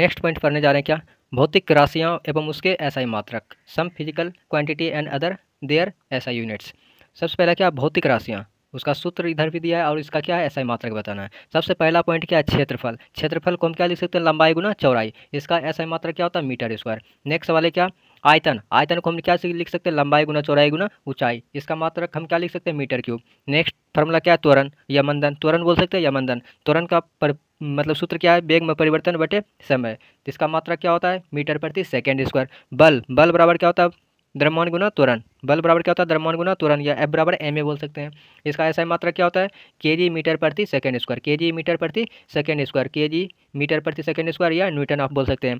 next point पढ़ने जा रहे हैं क्या भौतिक राशियाँ एवं उसके ऐसा मात्रक some physical quantity and other their ऐसा यूनिट्स सबसे पहला क्या भौतिक राशियाँ उसका सूत्र इधर भी दिया है और इसका क्या है ऐसा ही मात्रक बताना है सबसे पहला पॉइंट क्या है क्षेत्रफल क्षेत्रफल को हम क्या लिख सकते हैं लंबाई गुना चौराई इसका ऐसा मात्रक क्या होता है मीटर स्क्वायर नेक्स्ट सवाल है क्या आयतन आयतन को हम क्या लिख सकते हैं लंबाई गुना चौराई गुना ऊंचाई इसका मात्रक हम क्या लिख सकते हैं मीटर क्यूब नेक्स्ट फॉर्मूला क्या है त्वरण यमंदन त्वरण बोल सकते हैं यमंदन त्वरण का मतलब सूत्र क्या है बेग में परिवर्तन बटे समय तो इसका मात्रा क्या होता है मीटर प्रति सेकेंड स्क्वायर बल बल बराबर क्या होता है द्रमान गुना त्वरण बल बराबर क्या होता है द्रमान गुना त्वरण या एफ बराबर एम ए बोल सकते हैं इसका ऐसा मात्रा क्या होता है के जी मीटर प्रति second square K G metre प्रति second square K G metre प्रति सेकेंड स्क्वायर या न्यूटन ऑफ बोल सकते हैं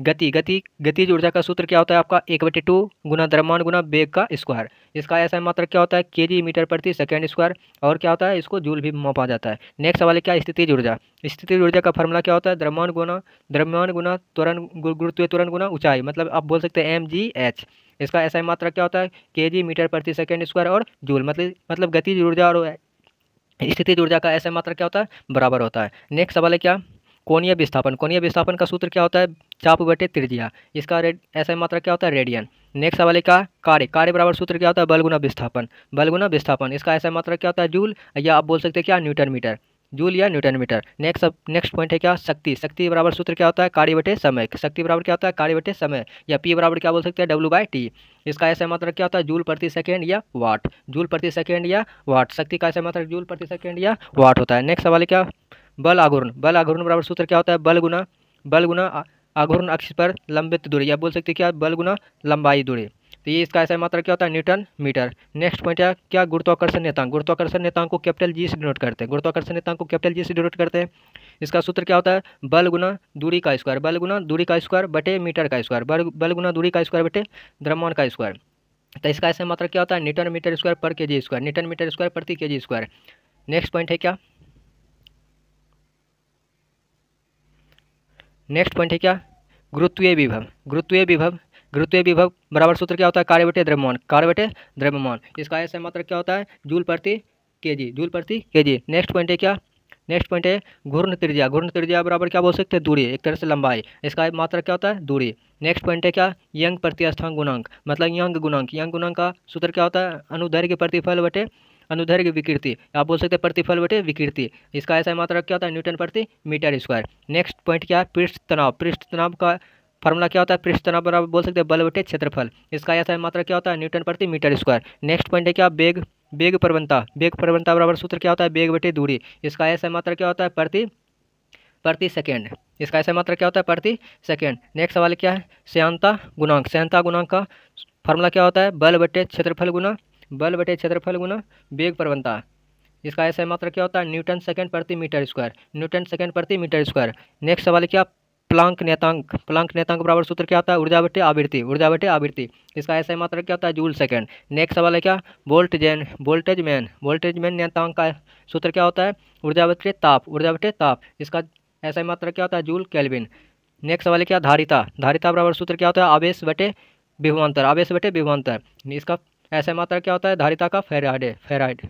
गति गति गतिज ऊर्जा का सूत्र क्या होता है आपका एक बटे टू गुना द्रव्यमान गुना बेग का स्क्वायर इसका ऐसा मात्र क्या होता है के जी मीटर प्रति सेकेंड स्क्वायर और क्या होता है इसको जूल भी मापा जाता है नेक्स्ट सवाल है क्या स्थिति ऊर्जा स्थिति ऊर्जा का फॉर्मूला क्या होता है द्रव्यमान गुना द्रव्यमान गुना त्वरण गुरुत्व त्वरण गुना ऊंचाई मतलब आप बोल सकते हैं एम जी एच इसका ऐसा मात्रा क्या होता है के जी मीटर प्रति सेकेंड स्क्वायर और जूल मतलब मतलब गतिज ऊर्जा और स्थिति ऊर्जा का ऐसा मात्रा क्या होता है बराबर होता है नेक्स्ट सवाल है क्या कोणीय विस्थापन कोणीय विस्थापन का सूत्र क्या होता है चाप बटे त्रिज्या इसका रेड ऐसा मात्रा क्या होता है रेडियन नेक्स्ट सवाल का कार्य कार्य बराबर सूत्र क्या होता है बलगुना विस्थापन बलगुना विस्थापन इसका ऐसा मात्रा क्या होता है जूल या आप बोल सकते हैं क्या न्यूटन मीटर जूल या newton metre next next point है क्या शक्ति शक्ति बराबर सूत्र क्या होता है कार्य बटे समय शक्ति बराबर क्या होता है कार्य बटे समय या पी बराबर क्या बोल सकते हैं डब्ल्यू बाई टी इसका ऐसा मात्रा क्या होता है जूल प्रति सेकेंड या वाट जूल प्रति सेकेंड या वाट शक्ति का ऐसा मात्रा जूल प्रति सेकेंड या वाट होता है नेक्स्ट सवाल क्या बल आघूर्ण बल आघूर्ण बराबर सूत्र क्या होता है बल गुना बल गुना आघूर्ण अक्ष पर लंबित दूरी या बोल सकते हैं क्या बल गुना लंबाई दूरी तो ये इसका ऐसा मात्रा क्या होता है न्यूटन मीटर नेक्स्ट पॉइंट है क्या गुरुत्वाकर्षण नेतांक गुरुत्वाकर्षण नेतांक को कैपिटल जी से डिनोट करते हैं गुरुत्वाकर्षण नेतांक को कैपिटल जी से डिनोट करते हैं इसका सूत्र क्या होता है बल गुना दूरी का स्क्वायर बल गुना दूरी का स्क्वायर बटे मीटर का स्क्वायर बल बल गुना दूरी का स्क्वायर बटे द्रव्यमान का स्क्वायर तो इसका ऐसा मात्रा क्या होता है न्यूटन मीटर स्क्वायर पर K G square newton metre square प्रति K G square next point है क्या नेक्स्ट पॉइंट है क्या गुरुत्वीय विभव गुरुत्वीय विभव गुरुत्वीय विभव बराबर सूत्र क्या होता है कार्य बटे द्रव्यमान कार्य बटे द्रव्यमान इसका ऐसा मात्र क्या होता है जूल प्रति के जी जूल प्रति के जी नेक्स्ट पॉइंट है क्या नेक्स्ट पॉइंट है घूर्ण त्रिज्या घूर्ण त्रिज्या बराबर क्या बोल सकते हैं दूरी एक तरह से लंबाई इसका मात्र क्या होता है दूरी नेक्स्ट पॉइंट है क्या यंग प्रतिस्थान गुणांक मतलब यंग गुणांक यंग गुणांक का सूत्र क्या होता है अनुदैर्घ्य प्रतिफल बटे अनुदैर्घ्य विकृति आप बोल सकते हैं प्रतिफल बटे विकृति इसका ऐसा मात्रा क्या होता है न्यूटन प्रति मीटर स्क्वायर नेक्स्ट पॉइंट क्या है पृष्ठ तनाव पृष्ठ तनाव का फॉर्मूला क्या होता है पृष्ठ तनाव बराबर बोल सकते हैं बल बटे क्षेत्रफल इसका ऐसा मात्रा क्या होता है न्यूटन प्रति मीटर स्क्वायर नेक्स्ट पॉइंट है क्या बेग बेग प्रवणता बेग प्रवणता बराबर सूत्र क्या होता है बेग बटे दूरी इसका ऐसा मात्रा क्या होता है प्रति प्रति सेकेंड इसका ऐसा मात्रा क्या होता है प्रति सेकेंड नेक्स्ट सवाल क्या है श्यांता गुणांक श्यांता गुणांक का फॉर्मूला क्या होता है बल बटे क्षेत्रफल गुना बल बटे क्षेत्रफल गुना वेग प्रवणता इसका ऐसा मात्र क्या होता है न्यूटन सेकंड प्रति मीटर स्क्वायर न्यूटन सेकंड प्रति मीटर स्क्वायर नेक्स्ट सवाल क्या प्लांक नेतांक प्लांक नेतांक बराबर सूत्र क्या होता है ऊर्जा बटे आवृत्ति ऊर्जा बटे आवृत्ति इसका ऐसा मात्र क्या होता है जूल सेकंड नेक्स्ट सवाल है क्या वोल्ट जैन वोल्टेज मैन वोल्टेज मैन नेतांक का सूत्र क्या होता है ऊर्जा बटे ताप ऊर्जा बटे ताप इसका ऐसा मात्र क्या होता है जूल कैलविन नेक्स्ट सवाल है क्या धारिता धारिता बराबर सूत्र क्या होता है आवेश बटे विभवान्तर आवेश बटे विभवान्तर इसका ऐसे मात्रा क्या होता है धारिता का फेराइड फेराइड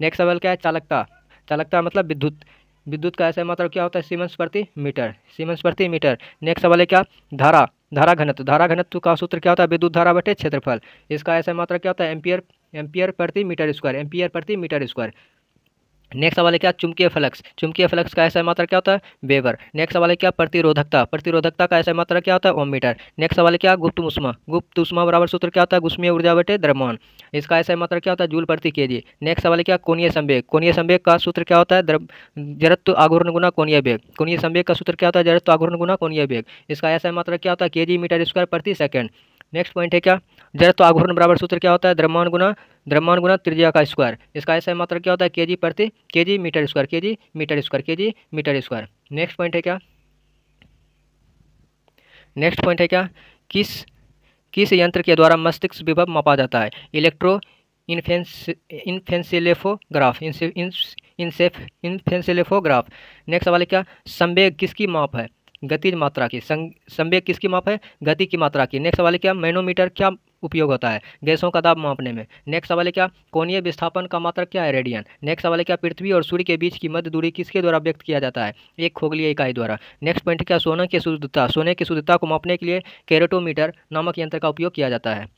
नेक्स्ट सवाल क्या है चालकता चालकता मतलब विद्युत विद्युत का ऐसे मात्रा क्या होता है सीमेंस प्रति मीटर सीमेंस प्रति मीटर नेक्स्ट सवाल है क्या धारा धारा घनत्व धारा घनत्व का सूत्र क्या होता है विद्युत धारा बटे क्षेत्रफल इसका ऐसे मात्रा क्या होता है एम्पियर एम्पियर प्रति मीटर स्क्वायर एम्पियर प्रति मीटर स्क्वायर नेक्स्ट सवाल है क्या चुंबकीय फ्लक्स चुंबकीय फ्लक्स का ऐसा मात्रा क्या होता है वेबर नेक्स्ट सवाल है क्या प्रतिरोधकता प्रतिरोधकता का ऐसा मात्रा क्या होता है ओम मीटर नेक्स्ट सवाल है क्या गुप्त उष्मा गुप्त उष्मा बराबर सूत्र क्या होता है गुस्मीय ऊर्जा बटे द्रमान इसका ऐसा मात्रा क्या होता है जूल प्रति के जी नेक्स्ट सवाल है क्या कोनीय संवेग कोनीय संवेग का सूत्र क्या होता है जरत्व आघूर्ण गुना कोनीय वेग कोनीय संवेग का सूत्र क्या होता है जरत्व आघूर्ण गुना कोनीय वेग इसका ऐसा मात्रा क्या होता है के जी मीटर स्क्वायर प्रति सेकंड नेक्स्ट पॉइंट है क्या जरत्व आघूर्ण बराबर सूत्र क्या होता है द्रमान गुना द्रमान गुना त्रिज्या का स्क्वायर इसका ऐसा मात्रा मतलब क्या होता है जी प्रति G metre square G metre square G metre square next point है क्या नेक्स्ट पॉइंट है क्या किस किस यंत्र के द्वारा मस्तिष्क विभव मापा जाता है इलेक्ट्रो इन्फेंस इन्फेंसिलेफोग्राफ इनसेफ इन्सेफ इन्फेंसिलेफोग्राफ नेक्स्ट सवाल है क्या संवेग किसकी माप है गति मात्रा की संवेग किसकी माप है गति की मात्रा की नेक्स्ट सवाल है क्या मैनोमीटर क्या उपयोग होता है गैसों का दाब मापने में नेक्स्ट सवाल है क्या कोणीय विस्थापन का मात्रा क्या है रेडियन नेक्स्ट सवाल है क्या पृथ्वी और सूर्य के बीच की मध्य दूरी किसके द्वारा व्यक्त किया जाता है एक खोगलीय इकाई द्वारा नेक्स्ट पॉइंट क्या सोना की शुद्धता सोने की शुद्धता को मापने के लिए कैरेटोमीटर नामक यंत्र का उपयोग किया जाता है